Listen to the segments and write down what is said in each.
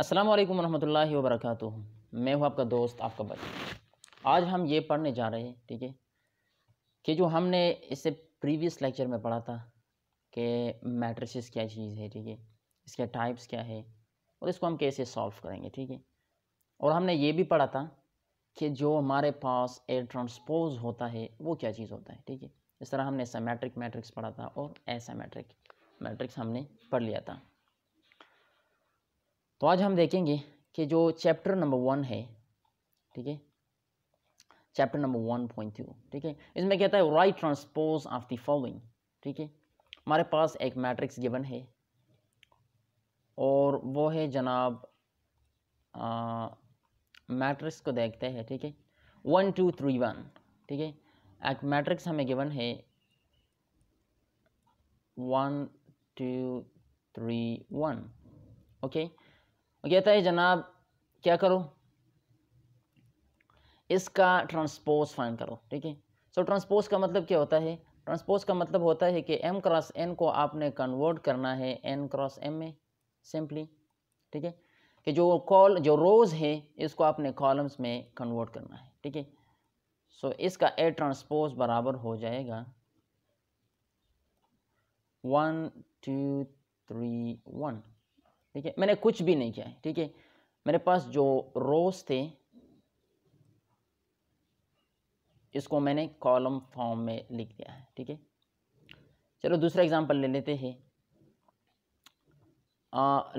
अस्सलाम वालेकुम रहमतुल्लाहि व बरकातहू मैं हूँ आपका दोस्त आपका बच आज हम ये पढ़ने जा रहे हैं ठीक है कि जो हमने इससे प्रीवियस लेक्चर में पढ़ा था कि मैट्रिसेस क्या चीज़ है ठीक है इसके टाइप्स क्या है और इसको हम कैसे सॉल्व करेंगे ठीक है और हमने ये भी पढ़ा था कि जो हमारे पास ए ट्रांसपोज होता है वो क्या चीज़ होता है ठीक है इस तरह हमने समेट्रिक मैट्रिक्स पढ़ा था और एसामेट्रिक मैट्रिक्स हमने पढ़ लिया था तो आज हम देखेंगे कि जो चैप्टर नंबर वन है ठीक है chapter number one point two ठीक है इसमें कहता है write transpose of the following ठीक है हमारे पास एक मैट्रिक्स गिवन है और वो है जनाब मैट्रिक्स को देखते हैं ठीक है वन टू थ्री वन ठीक है एक मैट्रिक्स हमें गिवन है one two three one okay कहता है जनाब क्या करो इसका ट्रांसपोज फाइन करो ठीक है सो ट्रांसपोज का मतलब क्या होता है ट्रांसपोज का मतलब होता है कि एम क्रॉस एन को आपने कन्वर्ट करना है एन क्रॉस एम में सिंपली ठीक है कि जो कॉल जो रोज़ है इसको आपने कॉलम्स में कन्वर्ट करना है ठीक है सो इसका ए ट्रांसपोज बराबर हो जाएगा वन टू थ्री वन ठीक है मैंने कुछ भी नहीं किया है ठीक है मेरे पास जो रोज थे इसको मैंने कॉलम फॉर्म में लिख दिया है ठीक है चलो दूसरा एग्जांपल ले लेते हैं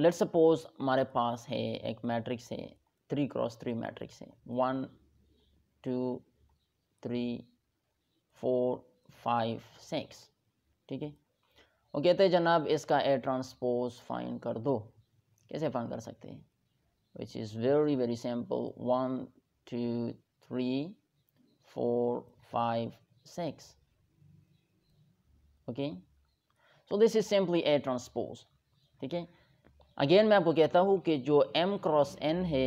लेट सपोज हमारे पास है एक मैट्रिक्स है थ्री क्रॉस थ्री मैट्रिक्स है one two three four five six ठीक है वो कहते हैं जनाब इसका ए ट्रांसपोज फाइन कर दो कैसे फाइंड कर सकते हैं which is very very simple one two three four five six okay so this is simply a transpose ठीक है अगेन मैं आपको कहता हूँ कि जो m क्रॉस n है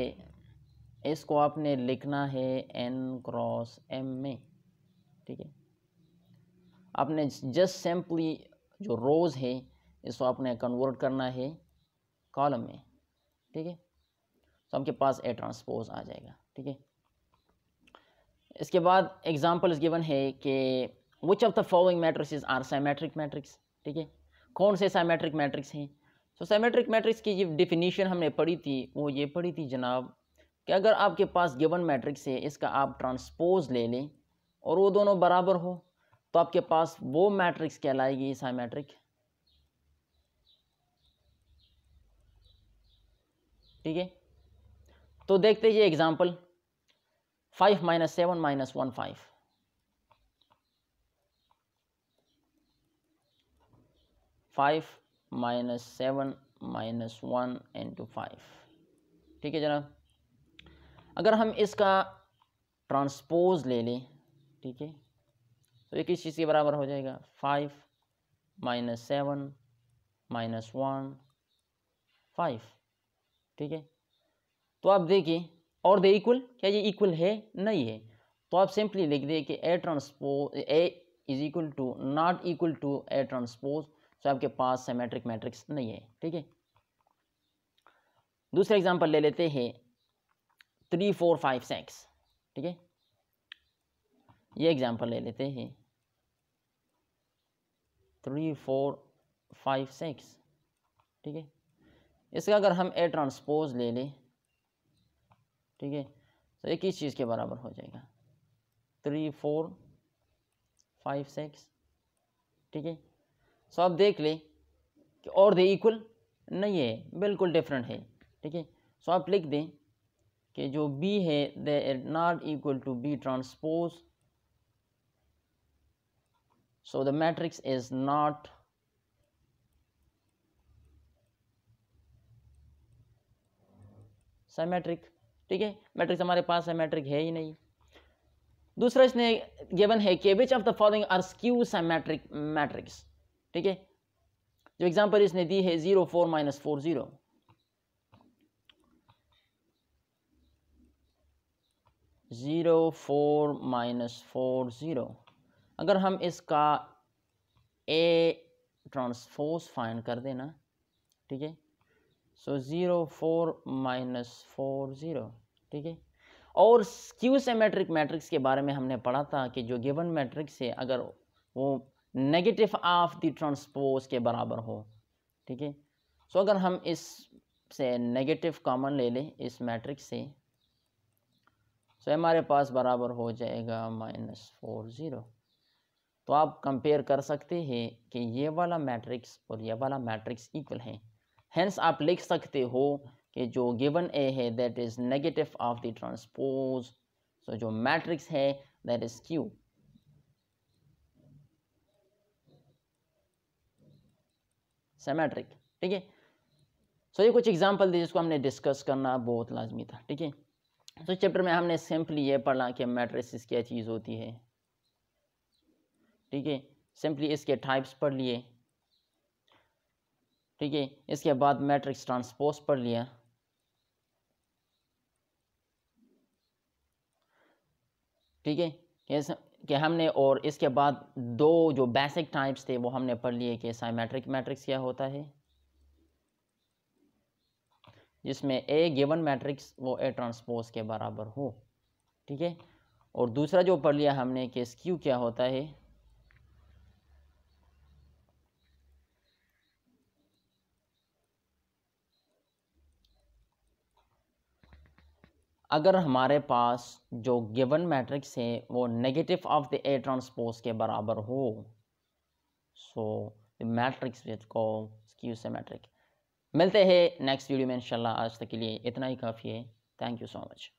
इसको आपने लिखना है n क्रॉस m में ठीक है आपने जस्ट सिंपली जो रोज़ है इसको आपने कन्वर्ट करना है कॉलम में ठीक है तो आपके पास ए ट्रांसपोज आ जाएगा ठीक है इसके बाद एग्जाम्पल इस गिवन है कि which of the following matrix are symmetric matrix ठीक है कौन से सैमेट्रिक मैट्रिक्स हैं तो सैमेट्रिक मैट्रिक्स की जो डिफिनीशन हमने पढ़ी थी वो ये पढ़ी थी जनाब कि अगर आपके पास गिवन मैट्रिक्स है इसका आप ट्रांसपोज ले लें और वो दोनों बराबर हो तो आपके पास वो मैट्रिक्स कहलाएगी सैमेट्रिक ठीक है तो देखते ये example five minus seven minus one five five minus seven minus one into five ठीक है जनाब अगर हम इसका ट्रांसपोज ले लें ठीक है तो एक इस चीज़ के बराबर हो जाएगा five minus seven minus one five ठीक है तो आप देखिए और दे इक्वल क्या ये इक्वल है नहीं है तो आप सिंपली लिख दे कि A transpose A is equal to not equal to A transpose तो आपके पास सेमेट्रिक मैट्रिक्स नहीं है ठीक है दूसरा एग्जांपल ले लेते हैं थ्री फोर फाइव सिक्स ठीक है ये एग्जांपल ले लेते हैं थ्री फोर फाइव सिक्स ठीक है इसका अगर हम ए ट्रांसपोज ले लें ठीक है तो एक ही चीज़ के बराबर हो जाएगा थ्री फोर फाइव सिक्स ठीक है सो आप देख लें कि और दे इक्वल नहीं है बिल्कुल डिफरेंट है ठीक है सो आप लिख दें कि जो बी है they is not equal to B transpose so the matrix is not symmetric ठीक है मैट्रिक्स हमारे पास है मैट्रिक है ही नहीं दूसरा इसने गिवन है कि which of the following are skew symmetric matrix ठीक है जो एग्जांपल इसने दी है zero four minus four zero zero four minus four zero अगर हम इसका ए ट्रांसफोर्स फाइंड कर देना ठीक है so zero four minus four zero ठीक है और क्यू से मैट्रिक मैट्रिक्स के बारे में हमने पढ़ा था कि जो गिवन मैट्रिक्स है अगर वो नेगेटिव ऑफ द ट्रांसपोज के बराबर हो ठीक है सो अगर हम इस से नेगेटिव कॉमन ले लें इस मैट्रिक्स से सो हमारे पास बराबर हो जाएगा माइनस फोर ज़ीरो तो आप कंपेयर कर सकते हैं कि ये वाला मैट्रिक्स और ये वाला मैट्रिक्स इक्वल हैं हैंस आप लिख सकते हो कि जो गिवन ए है that is negative of the transpose so जो मैट्रिक्स है दैट इज़ क्यू सेमेट्रिक ठीक है सो ये कुछ एग्जांपल दी जिसको हमने डिस्कस करना बहुत लाजमी था ठीक है सो चैप्टर में हमने सिंपली ये पढ़ा कि मैट्रिक्स क्या चीज़ होती है ठीक है सिंपली इसके टाइप्स पढ़ लिए ठीक है इसके बाद मैट्रिक्स ट्रांसपोज पढ़ लिया ठीक है कि हमने और इसके बाद दो जो बेसिक टाइप्स थे वो हमने पढ़ लिए कि साइमेट्रिक मैट्रिक्स क्या होता है जिसमें ए गिवन मैट्रिक्स वो ए ट्रांसपोज के बराबर हो ठीक है और दूसरा जो पढ़ लिया हमने कि स्क्यू क्या होता है अगर हमारे पास जो गिवन मैट्रिक्स है वो negative of the A transpose के बराबर हो सो द मैट्रिक्स विच को से मैट्रिक मिलते हैं नेक्स्ट वीडियो में इंशाल्लाह आज तक के लिए इतना ही काफ़ी है थैंक यू सो मच